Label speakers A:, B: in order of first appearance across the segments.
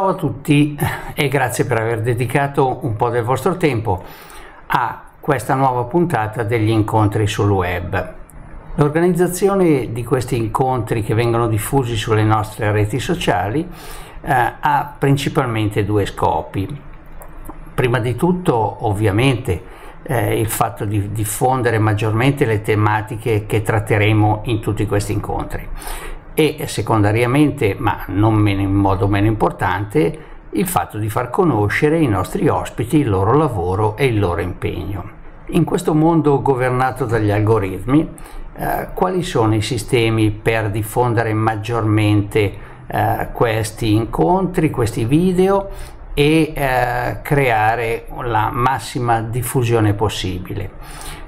A: Ciao a tutti
B: e grazie per aver dedicato un po' del vostro tempo a questa nuova puntata degli incontri sul web. L'organizzazione di questi incontri che vengono diffusi sulle nostre reti sociali eh, ha principalmente due scopi. Prima di tutto, ovviamente, eh, il fatto di diffondere maggiormente le tematiche che tratteremo in tutti questi incontri e secondariamente, ma non meno, in modo meno importante, il fatto di far conoscere i nostri ospiti il loro lavoro e il loro impegno. In questo mondo governato dagli algoritmi, eh, quali sono i sistemi per diffondere maggiormente eh, questi incontri, questi video e eh, creare la massima diffusione possibile?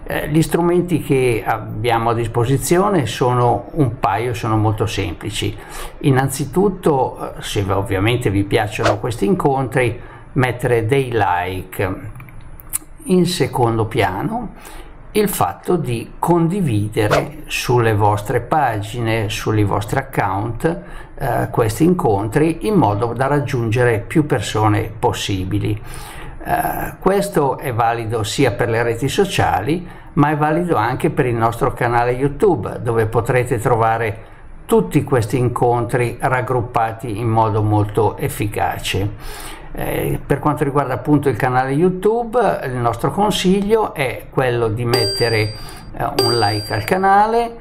B: Eh, gli strumenti che abbiamo a disposizione sono un paio, sono molto semplici. Innanzitutto, eh, se ovviamente vi piacciono questi incontri, mettere dei like. In secondo piano, il fatto di condividere sulle vostre pagine, sui vostri account, eh, questi incontri in modo da raggiungere più persone possibili. Eh, questo è valido sia per le reti sociali, ma è valido anche per il nostro canale YouTube, dove potrete trovare tutti questi incontri raggruppati in modo molto efficace. Eh, per quanto riguarda appunto il canale YouTube, il nostro consiglio è quello di mettere eh, un like al canale, eh,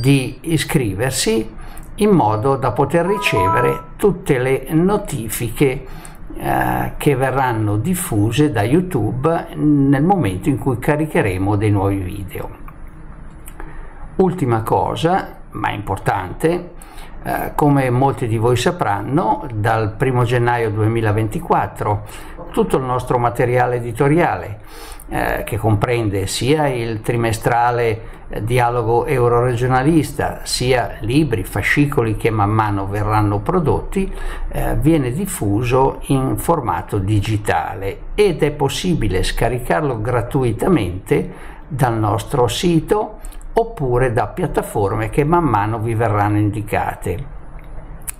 B: di iscriversi in modo da poter ricevere tutte le notifiche eh, che verranno diffuse da YouTube nel momento in cui caricheremo dei nuovi video. Ultima cosa, ma importante, eh, come molti di voi sapranno, dal 1 gennaio 2024 tutto il nostro materiale editoriale eh, che comprende sia il trimestrale eh, dialogo euroregionalista, sia libri, fascicoli che man mano verranno prodotti, eh, viene diffuso in formato digitale ed è possibile scaricarlo gratuitamente dal nostro sito oppure da piattaforme che man mano vi verranno indicate.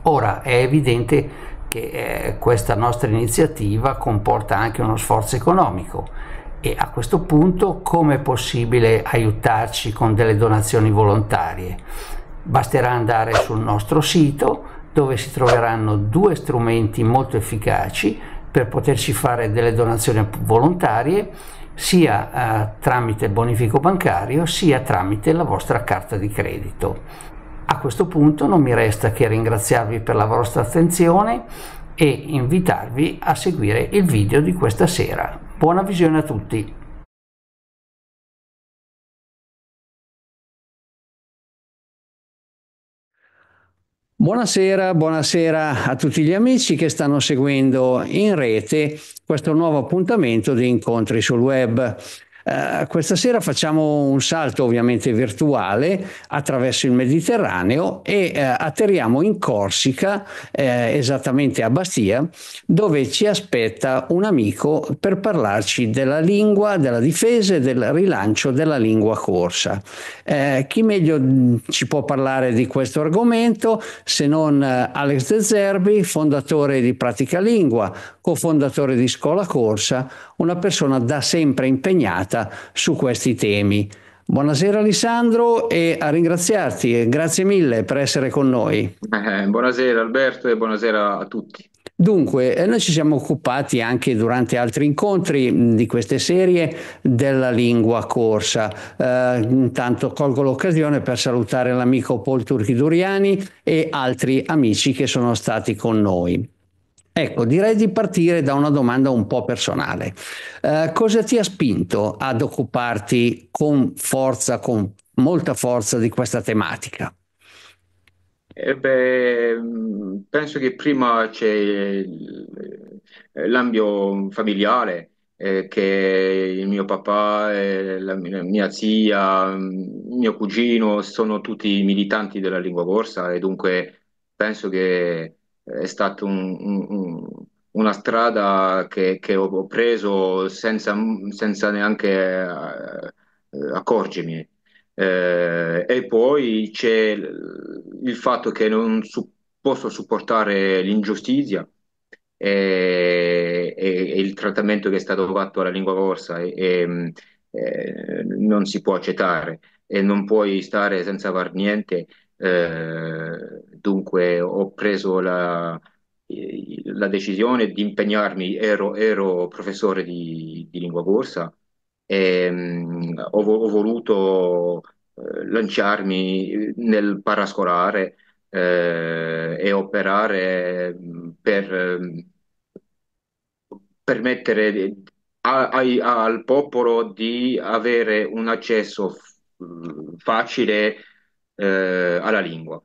B: Ora è evidente che eh, questa nostra iniziativa comporta anche uno sforzo economico e a questo punto come è possibile aiutarci con delle donazioni volontarie? Basterà andare sul nostro sito dove si troveranno due strumenti molto efficaci per poterci fare delle donazioni volontarie sia eh, tramite bonifico bancario sia tramite la vostra carta di credito. A questo punto non mi resta che ringraziarvi per la vostra attenzione e invitarvi a seguire il video di questa sera. Buona visione a tutti! Buonasera, buonasera a tutti gli amici che stanno seguendo in rete questo nuovo appuntamento di incontri sul web. Eh, questa sera facciamo un salto ovviamente virtuale attraverso il Mediterraneo e eh, atterriamo in Corsica, eh, esattamente a Bastia, dove ci aspetta un amico per parlarci della lingua, della difesa e del rilancio della lingua corsa. Eh, chi meglio mm, ci può parlare di questo argomento se non eh, Alex De Zerbi, fondatore di Pratica Lingua, cofondatore di Scuola Corsa, una persona da sempre impegnata vista su questi temi. Buonasera Alessandro e a ringraziarti e grazie mille per essere con noi. Eh,
A: buonasera Alberto e buonasera a tutti.
B: Dunque, eh, noi ci siamo occupati anche durante altri incontri di queste serie della lingua corsa. Eh, intanto colgo l'occasione per salutare l'amico Paul Turchiduriani e altri amici che sono stati con noi. Ecco, direi di partire da una domanda un po' personale. Eh, cosa ti ha spinto ad occuparti con forza, con molta forza di questa tematica?
A: Eh beh, mm, penso che prima c'è l'ambito familiare, eh, che il mio papà, eh, la mia zia, mm, mio cugino sono tutti militanti della lingua corsa e dunque penso che è stata un, un, una strada che, che, ho preso senza, senza neanche eh, accorgermi. Eh, e poi c'è il fatto che non su- posso supportare l'ingiustizia e, eh, e, e, il trattamento che è stato fatto alla lingua corsa e, mm, eh, non si può accettare e non puoi stare senza far niente. Eh, Dunque ho preso la, la decisione di impegnarmi, ero, ero professore di, di, lingua corsa e ehm, mh, ho, ho, voluto eh, lanciarmi nel parascolare eh, e operare mm, per mm, permettere a, a, al popolo di avere un accesso mm, facile eh, alla lingua.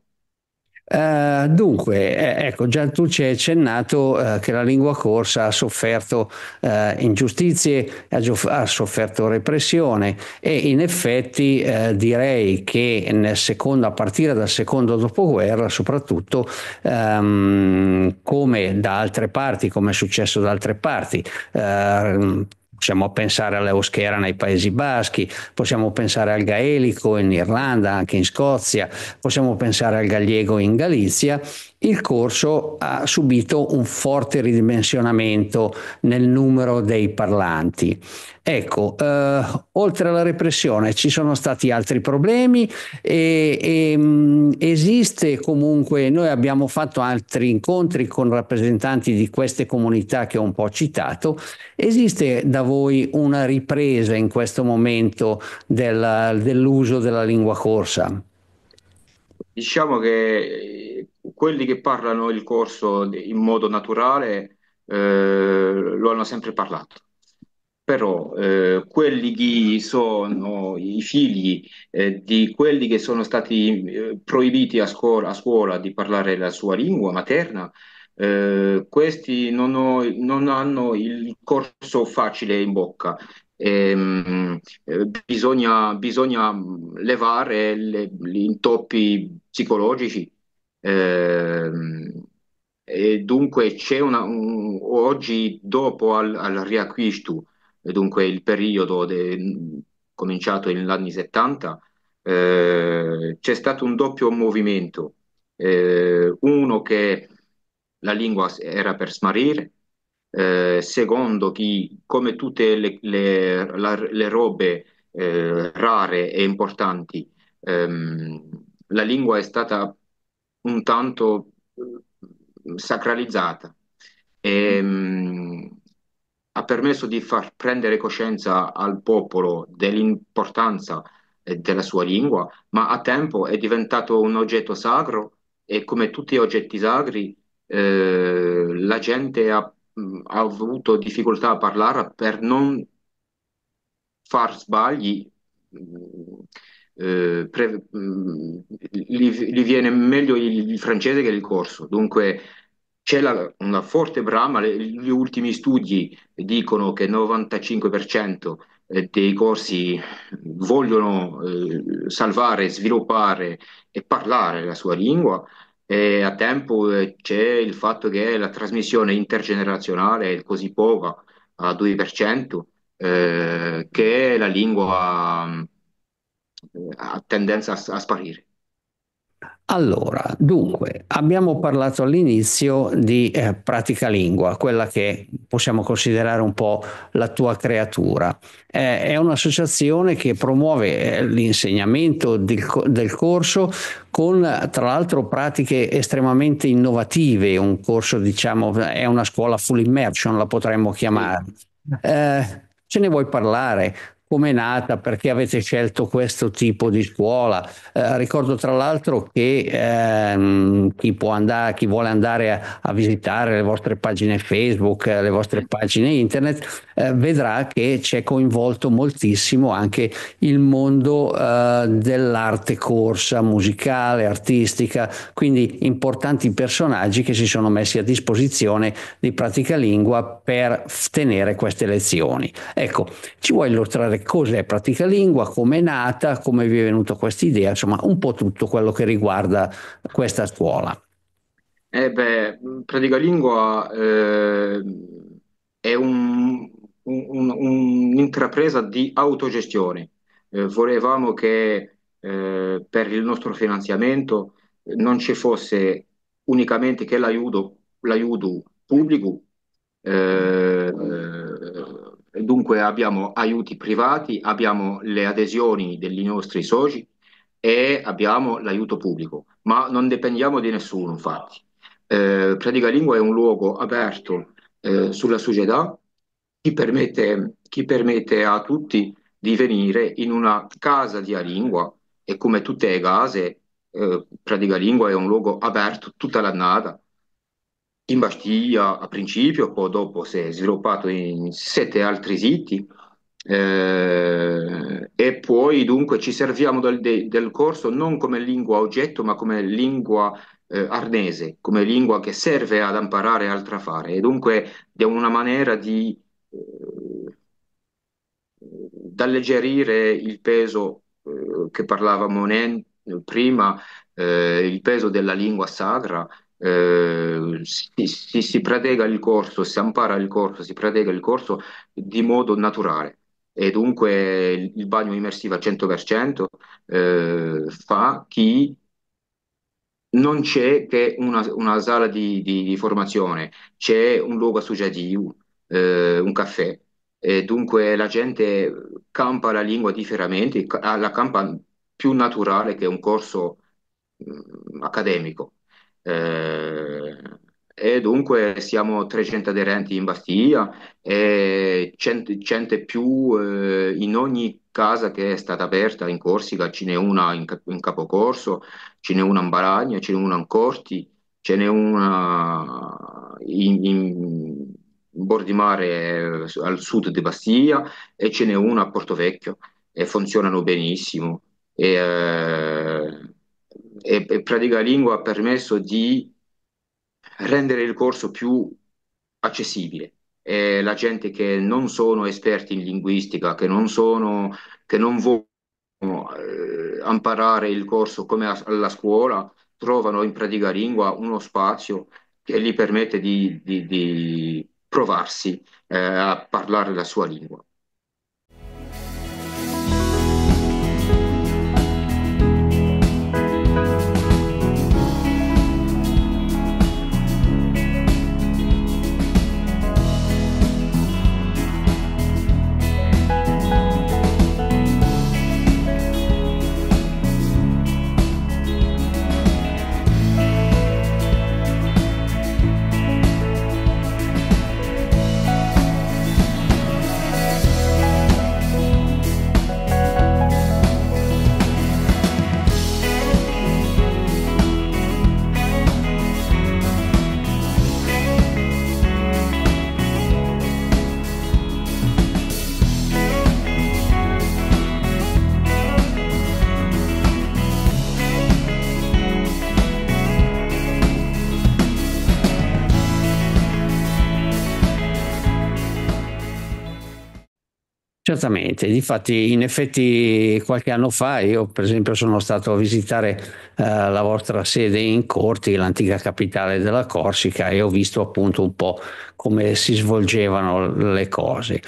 B: Eh, dunque, eh, ecco, già tu ci hai accennato uh, che la lingua corsa ha sofferto uh, ingiustizie, ha, giof- ha, sofferto repressione e in effetti direi che secondo, a partire dal secondo dopoguerra, soprattutto um, come da altre parti, come è successo da altre parti, ehm, Possiamo pensare all'Euschera nei Paesi Baschi, possiamo pensare al gaelico in Irlanda, anche in Scozia, possiamo pensare al gallego in Galizia il corso ha subito un forte ridimensionamento nel numero dei parlanti. Ecco, eh, oltre alla repressione ci sono stati altri problemi e, e mh, mm, esiste comunque, noi abbiamo fatto altri incontri con rappresentanti di queste comunità che ho un po' citato, esiste da voi una ripresa in questo momento del, dell'uso della lingua corsa?
A: Diciamo che quelli che parlano il corso in modo naturale eh, lo hanno sempre parlato. Però eh, quelli che sono i figli eh, di quelli che sono stati eh, proibiti a scuola, a scuola, di parlare la sua lingua materna, eh, questi non, ho, non, hanno il corso facile in bocca. E, ehm, eh, bisogna, bisogna, mm, levare gli intoppi psicologici Ehm, e dunque c'è una, un, oggi dopo al, al riacquisto, dunque il periodo de, cominciato negli anni 70, eh, c'è stato un doppio movimento, eh, uno che la lingua era per smarrire, eh, secondo che come tutte le, le, la, le robe eh, rare e importanti, ehm, la lingua è stata un tanto mm, sacralizzata e ehm, ha permesso di far prendere coscienza al popolo dell'importanza eh, della sua lingua, ma a tempo è diventato un oggetto sacro e come tutti gli oggetti sacri eh, la gente ha, mm, ha avuto difficoltà a parlare per non far sbagli mh, mm, eh, pre, mh, mm, gli, gli, viene meglio il, il, francese che il corso. Dunque c'è una forte brama, le, gli ultimi studi dicono che il 95% eh, dei corsi vogliono eh, salvare, sviluppare e parlare la sua lingua. E a tempo eh, c'è il fatto che la trasmissione intergenerazionale è così poca, al 2%, eh, che la lingua mm, eh, ha tendenza a, a sparire.
B: Allora, dunque, abbiamo parlato all'inizio di eh, pratica lingua, quella che possiamo considerare un po' la tua creatura. Eh, è un'associazione che promuove eh, l'insegnamento del, del, corso con tra l'altro pratiche estremamente innovative, un corso diciamo è una scuola full immersion, la potremmo chiamare. Eh, ce ne vuoi parlare? come è nata, perché avete scelto questo tipo di scuola. Eh, ricordo tra l'altro che ehm, chi, andare, chi, vuole andare a, a, visitare le vostre pagine Facebook, le vostre pagine internet, eh, vedrà che c'è coinvolto moltissimo anche il mondo eh, dell'arte corsa, musicale, artistica, quindi importanti personaggi che si sono messi a disposizione di Pratica Lingua per tenere queste lezioni. Ecco, ci vuoi illustrare cos'è pratica lingua, come è nata, come vi è venuta questa idea, insomma un po' tutto quello che riguarda questa scuola.
A: Eh beh, pratica lingua eh, è un, un, un'intrapresa di autogestione. Eh, volevamo che eh, per il nostro finanziamento eh, non ci fosse unicamente che l'aiuto, l'aiuto pubblico eh, dunque abbiamo aiuti privati, abbiamo le adesioni degli nostri soci e abbiamo l'aiuto pubblico, ma non dipendiamo di nessuno infatti. Eh, Pratica Lingua è un luogo aperto eh, sulla società che permette, che permette a tutti di venire in una casa di lingua e come tutte le case eh, Pratica Lingua è un luogo aperto tutta l'annata in Bastiglia a principio, poi dopo si è sviluppato in sette altri siti eh, e poi dunque ci serviamo del, del, corso non come lingua oggetto ma come lingua eh, arnese, come lingua che serve ad imparare altra fare e dunque è una maniera di eh, alleggerire il peso eh, che parlavamo ne- prima, eh, il peso della lingua sacra eh, si, si, si, pratica il corso, si impara il corso, si pratica il corso di modo naturale e dunque il, il bagno immersivo al 100% eh, fa chi non c'è che una, una sala di, di, di, formazione, c'è un luogo associativo, eh, un caffè. E dunque la gente campa la lingua differenti, la campa più naturale che un corso mm, accademico. Eh, e dunque siamo 300 aderenti in Bastiglia e 100, 100 più eh, in ogni casa che è stata aperta in Corsica, ce n'è una in, in Capocorso, ce n'è una in Baragna, ce n'è una in Corti, ce n'è una in, in Bordimare eh, al sud di Bastiglia e ce n'è una a Porto Vecchio e funzionano benissimo. E, eh, e, e Pradigalingua ha permesso di rendere il corso più accessibile. E la gente che non sono esperti in linguistica, che non, sono, che non vogliono eh, imparare il corso come a, alla scuola, trovano in pratica lingua uno spazio che gli permette di, di, di provarsi eh, a parlare la sua lingua.
B: Certamente, difatti in effetti qualche anno fa io per esempio sono stato a visitare eh, la vostra sede in Corti, l'antica capitale della Corsica e ho visto appunto un po' come si svolgevano le cose.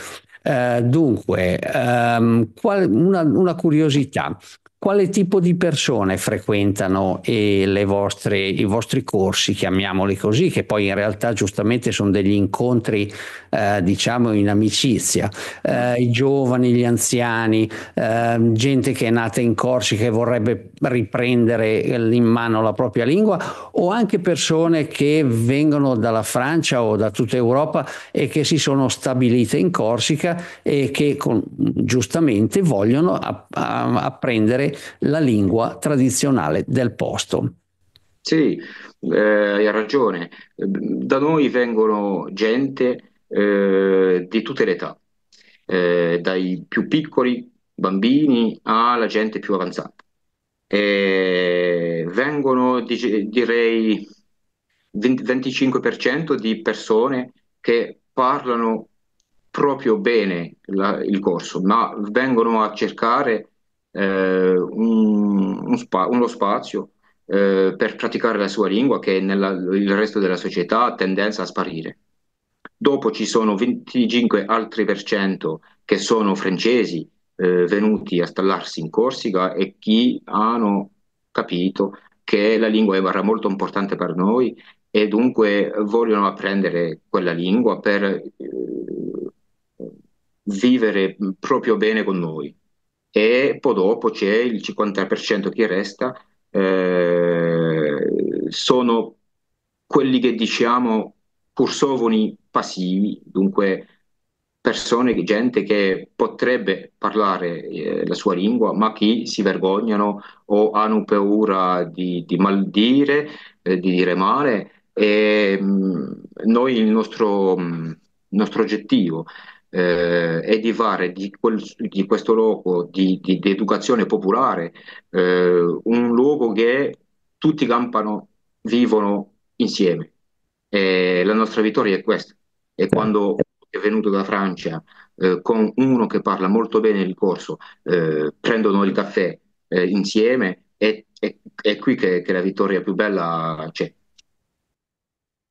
B: Eh, dunque, ehm, qual, una, una, curiosità, quale tipo di persone frequentano eh, vostre, i vostri corsi, chiamiamoli così, che poi in realtà giustamente sono degli incontri, eh, diciamo, in amicizia. Eh, I giovani, gli anziani, ehm, gente che è nata in Corsica e vorrebbe riprendere in mano la propria lingua o anche persone che vengono dalla Francia o da tutta Europa e che si sono stabilite in Corsica e che con, giustamente vogliono app- apprendere la lingua tradizionale del posto.
A: Sì, eh, hai ragione. Da noi vengono gente eh, di tutte le età, eh, dai più piccoli bambini alla gente più avanzata. E vengono, direi, 20, 25% di persone che parlano proprio bene la, il corso, ma vengono a cercare eh, un, un spa, uno spazio eh, per praticare la sua lingua che nel resto della società ha tendenza a sparire. Dopo ci sono 25 altri per cento che sono francesi eh, venuti a stallarsi in Corsica e chi hanno capito che la lingua è molto importante per noi e dunque vogliono apprendere quella lingua per eh, vivere proprio bene con noi e poi dopo c'è il 50% che resta, eh, sono quelli che diciamo cursovoni passivi, dunque persone, gente che potrebbe parlare eh, la sua lingua, ma che si vergognano o hanno paura di, di maldire, eh, di dire male. E, mh, mm, noi il nostro, mh, mm, nostro oggettivo eh, e di fare di, quel, di questo luogo di, di, di educazione popolare eh, un luogo che tutti campano, vivono insieme. E la nostra vittoria è questa. E certo. quando è venuto da Francia eh, con uno che parla molto bene il corso, eh, prendono il caffè eh, insieme, è, è, è qui che, che la vittoria più
B: bella c'è.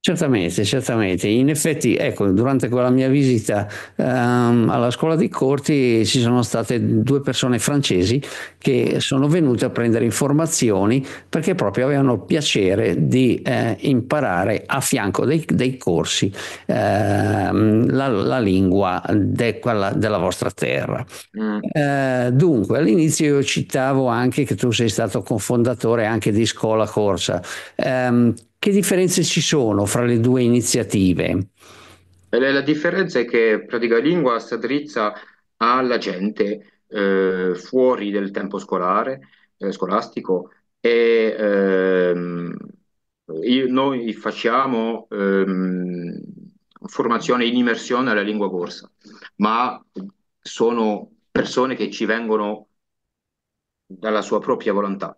B: Certamente, certamente. In effetti, ecco, durante quella mia visita ehm, alla scuola di corti ci sono state due persone francesi che sono venute a prendere informazioni perché proprio avevano piacere di eh, imparare a fianco dei, dei corsi ehm, la, la, lingua de, della vostra terra. Mm. Eh, dunque, all'inizio io citavo anche che tu sei stato cofondatore anche di Scuola Corsa. Eh, che differenze ci sono fra le due iniziative?
A: Eh, la differenza è che Pratica Lingua si drizza alla gente eh, fuori del tempo scolare, eh, scolastico e ehm, io, noi facciamo ehm, formazione in immersione alla lingua corsa, ma sono persone che ci vengono dalla sua propria volontà.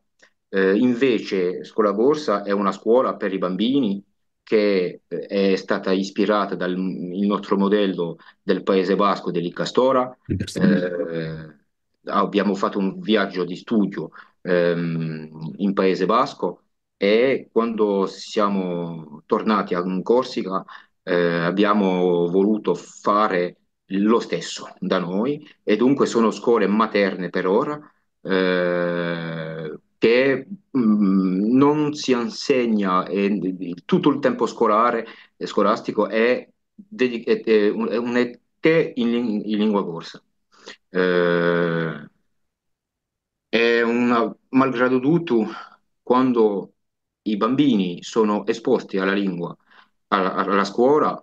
A: Eh, invece Scuola Borsa è una scuola per i bambini che eh, è stata ispirata dal nostro modello del Paese Basco dell'Icastora. Eh, abbiamo fatto un viaggio di studio ehm, in Paese Basco e quando siamo tornati a Corsica eh, abbiamo voluto fare lo stesso da noi e dunque sono scuole materne per ora. Eh, che mh, mm, non si insegna e, tutto il tempo scolare, scolastico è, dedic- è, è, un, è un ET in, in lingua corsa. Eh, è una, malgrado tutto, quando i bambini sono esposti alla lingua, alla, alla scuola,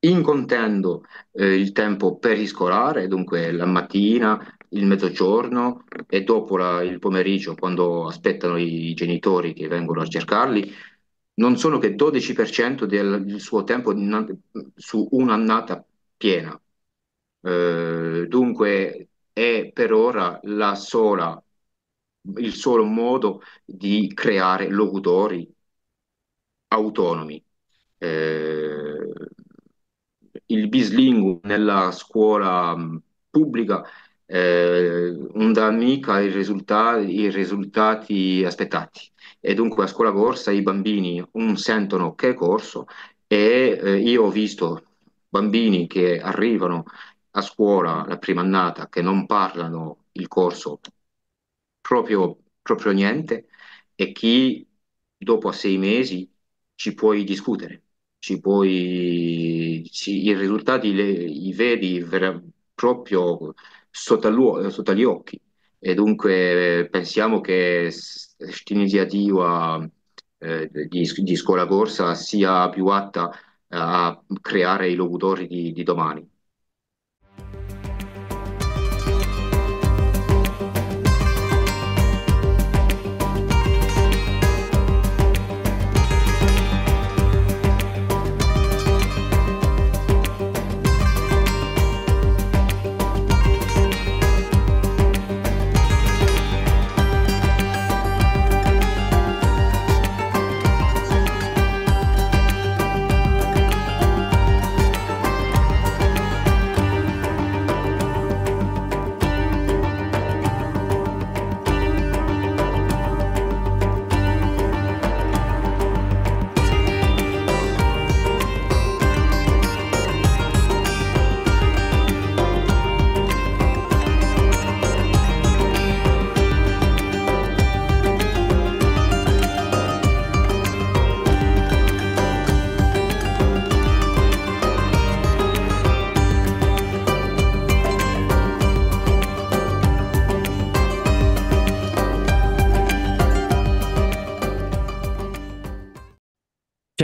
A: incontrando eh, il tempo periscolare, dunque la mattina, il mezzogiorno e dopo la, il pomeriggio, quando aspettano i genitori che vengono a cercarli, non sono che 12% del, del suo tempo su un'annata piena. Eh, dunque è per ora la sola, il solo modo di creare locutori autonomi. Eh, il bislingue nella scuola pubblica eh, non dà mica risulta- i risultati aspettati. E dunque a scuola corsa i bambini non sentono che corso e eh, io ho visto bambini che arrivano a scuola la prima annata che non parlano il corso proprio, proprio niente e chi dopo sei mesi ci puoi discutere, ci puoi, ci, i risultati li vedi proprio sotto, sotto gli occhi e dunque pensiamo che questa eh, di, di scuola corsa sia più atta a creare i locutori di, di domani.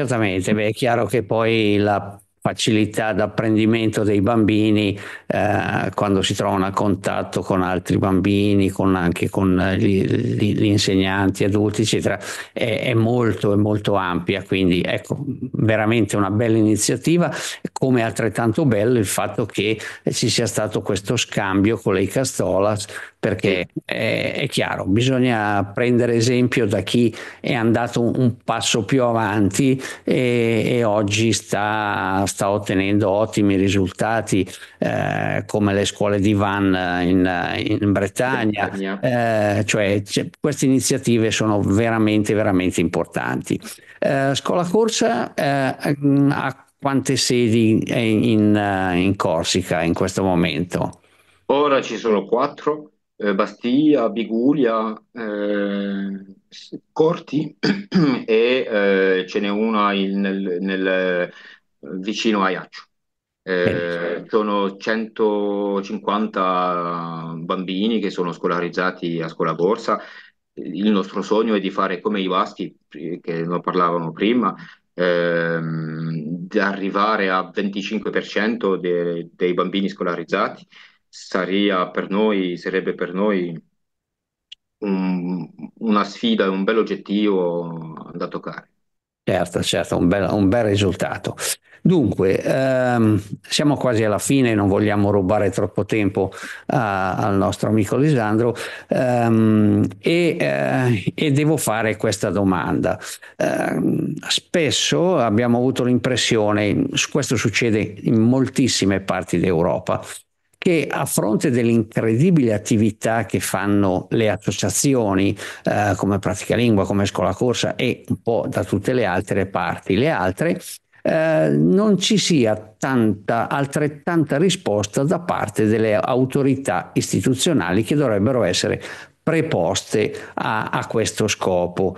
B: Certamente, beh, è chiaro che poi la facilità d'apprendimento dei bambini eh, quando si trovano a contatto con altri bambini, con anche con eh, gli, gli, gli insegnanti, adulti, eccetera, è, è, molto, è molto ampia. Quindi ecco, veramente una bella iniziativa, come altrettanto bello il fatto che ci sia stato questo scambio con lei Castolas perché è, è chiaro, bisogna prendere esempio da chi è andato un, un passo più avanti e, e oggi sta, sta, ottenendo ottimi risultati eh, come le scuole di Van in, in Bretagna, Bretagna. Eh, cioè c- cioè, queste iniziative sono veramente veramente importanti. Eh, Scuola Corsa ha eh, quante sedi in, in, in Corsica in questo momento?
A: Ora ci sono quattro eh, Bastia, Bigulia, eh, Corti e eh, ce n'è una in, nel, nel, eh, vicino Aiaccio. Eh, sono 150 bambini che sono scolarizzati a scuola borsa. Il nostro sogno è di fare come i Vaschi, eh, che lo parlavano prima, ehm, di arrivare a 25% de, dei bambini scolarizzati saria per noi, sarebbe per noi un, una sfida, un bel oggettivo da
B: toccare. Certo, certo, un bel, un bel risultato. Dunque, ehm, siamo quasi alla fine, non vogliamo rubare troppo tempo a, al nostro amico Lisandro ehm, e, eh, e, devo fare questa domanda. Eh, spesso abbiamo avuto l'impressione, questo succede in moltissime parti d'Europa, che a fronte dell'incredibile attività che fanno le associazioni eh, come Pratica Lingua, come Scuola Corsa e un po' da tutte le altre parti, le altre, eh, non ci sia tanta, altrettanta risposta da parte delle autorità istituzionali che dovrebbero essere preposte a, a questo scopo.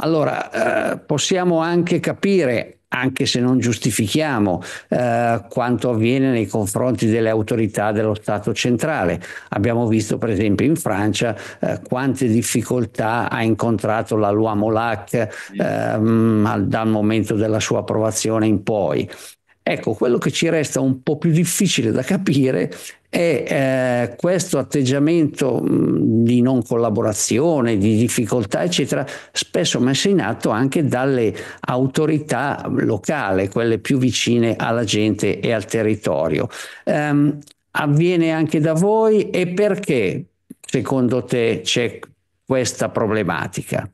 B: Allora, eh, possiamo anche capire anche se non giustifichiamo eh, quanto avviene nei confronti delle autorità dello Stato centrale. Abbiamo visto per esempio in Francia eh, quante difficoltà ha incontrato la loi Molac ehm, dal momento della sua approvazione in poi. Ecco, quello che ci resta un po' più difficile da capire è eh, questo atteggiamento di non collaborazione, di difficoltà, eccetera, spesso messo in atto anche dalle autorità locali, quelle più vicine alla gente e al territorio. Um, avviene anche da voi e perché secondo te c'è questa problematica?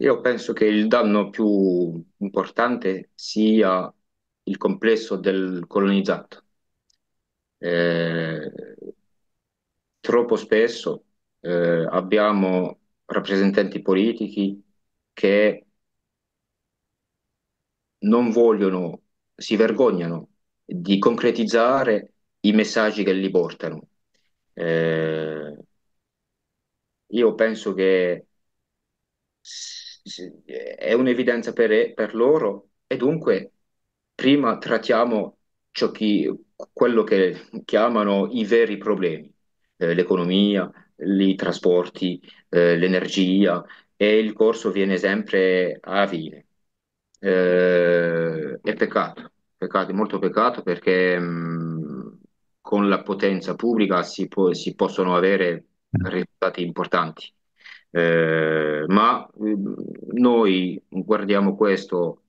A: Io penso che il danno più importante sia il complesso del colonizzato. Eh, troppo spesso eh, abbiamo rappresentanti politici che non vogliono, si vergognano di concretizzare i messaggi che li portano. Eh, io penso che è un'evidenza per, per loro e dunque prima trattiamo ciò che, quello che chiamano i veri problemi, eh, l'economia, i trasporti, eh, l'energia e il corso viene sempre a fine. Eh, è peccato, peccato, molto peccato perché mh, mm, con la potenza pubblica si, po- si possono avere risultati importanti. Eh, ma mm, noi guardiamo questo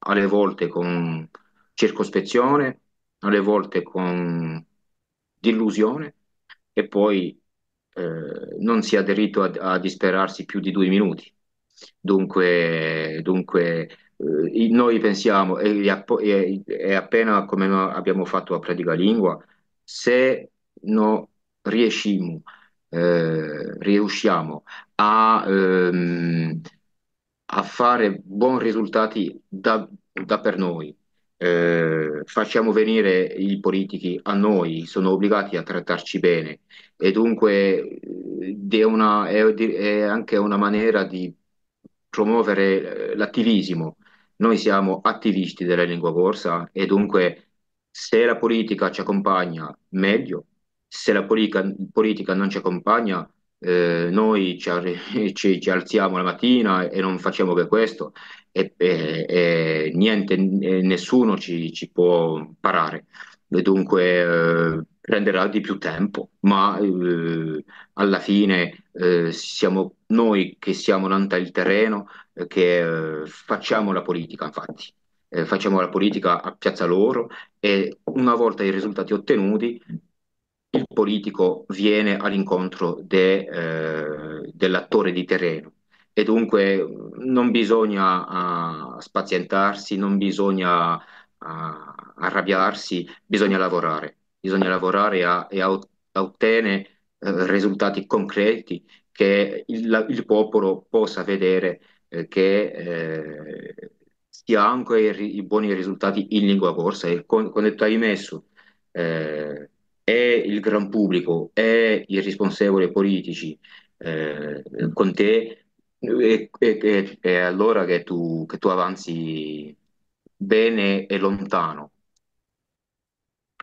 A: alle volte con circospezione, alle volte con delusione e poi eh, non si è aderito a, a, disperarsi più di due minuti. Dunque, dunque eh, noi pensiamo, è, e, e, appena come abbiamo fatto a Pratica Lingua, se non riusciamo a eh, riusciamo a, ehm, a, fare buoni risultati da, da per noi. Eh, facciamo venire i politici a noi, sono obbligati a trattarci bene e dunque eh, una, è, è, anche una maniera di promuovere eh, l'attivismo. Noi siamo attivisti della lingua corsa e dunque se la politica ci accompagna meglio, se la politica, politica non ci accompagna, eh, noi ci, ci, ci, alziamo la mattina e non facciamo che questo e, e, e niente, nessuno ci, ci, può parare. dunque eh, prenderà di più tempo, ma eh, alla fine eh, siamo noi che siamo l'anta il terreno, eh, che eh, facciamo la politica, infatti. facciamo la politica a piazza loro e una volta i risultati ottenuti il politico viene all'incontro de, eh, dell'attore di terreno e dunque non bisogna uh, spazientarsi, non bisogna uh, arrabbiarsi, bisogna lavorare, bisogna lavorare a, e a, a ottenere uh, risultati concreti che il, la, il popolo possa vedere eh, che eh, si hanno i, i, buoni risultati in lingua corsa e con, quando tu hai messo eh, è il gran pubblico, è i responsabili politici eh, con te, è allora che tu, che tu avanzi bene e lontano.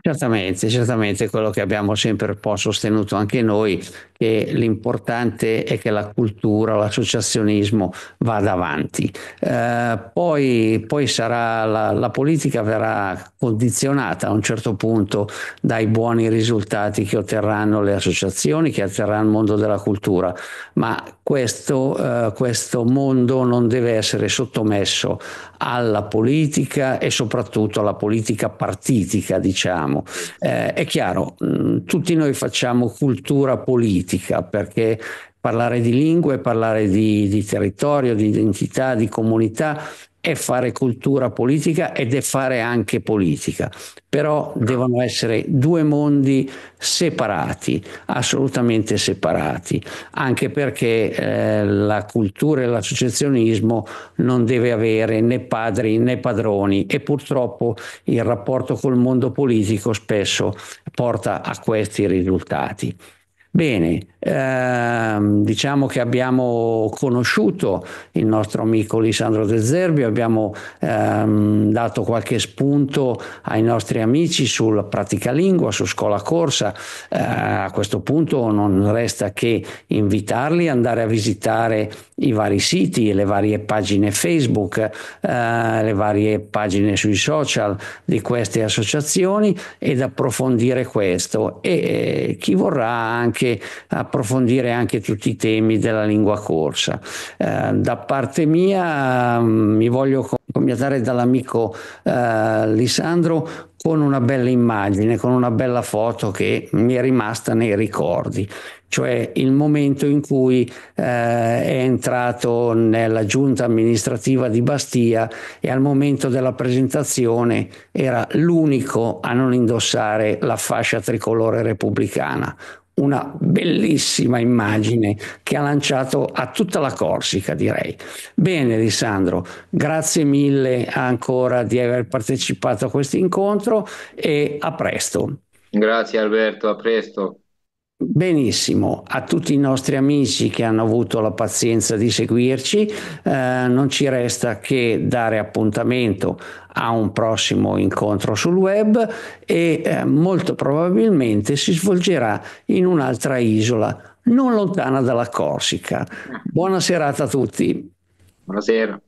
B: Certamente, certamente quello che abbiamo sempre un po' sostenuto anche noi, che l'importante è che la cultura, l'associazionismo vada avanti. Eh, poi, poi sarà la, la, politica verrà condizionata a un certo punto dai buoni risultati che otterranno le associazioni, che otterrà il mondo della cultura, ma questo, eh, questo mondo non deve essere sottomesso alla politica e soprattutto alla politica partitica, diciamo. Eh, è chiaro, mh, mm, tutti noi facciamo cultura politica perché parlare di lingue, parlare di, di territorio, di identità, di comunità è fare cultura politica ed è fare anche politica, però devono essere due mondi separati, assolutamente separati, anche perché eh, la cultura e l'associazionismo non deve avere né padri né padroni e purtroppo il rapporto col mondo politico spesso porta a questi risultati. Bene, Ehm, diciamo che abbiamo conosciuto il nostro amico Lisandro De Zerbio, abbiamo ehm, dato qualche spunto ai nostri amici sulla pratica lingua, su scuola corsa. Eh, a questo punto non resta che invitarli ad andare a visitare i vari siti, le varie pagine Facebook, eh, le varie pagine sui social di queste associazioni ed approfondire questo. E eh, chi vorrà anche approfondire approfondire anche tutti i temi della lingua corsa. Eh, da parte mia mm, mi voglio compiatare dall'amico eh, Lisandro con una bella immagine, con una bella foto che mi è rimasta nei ricordi, cioè il momento in cui eh, è entrato nella giunta amministrativa di Bastia e al momento della presentazione era l'unico a non indossare la fascia tricolore repubblicana, una bellissima immagine che ha lanciato a tutta la Corsica, direi. Bene, Alessandro, grazie mille ancora di aver partecipato a questo incontro e a presto.
A: Grazie Alberto, a presto.
B: Benissimo, a tutti i nostri amici che hanno avuto la pazienza di seguirci, eh, non ci resta che dare appuntamento a un prossimo incontro sul web e eh, molto probabilmente si svolgerà in un'altra isola, non lontana dalla Corsica. Buona serata a tutti.
A: Buonasera.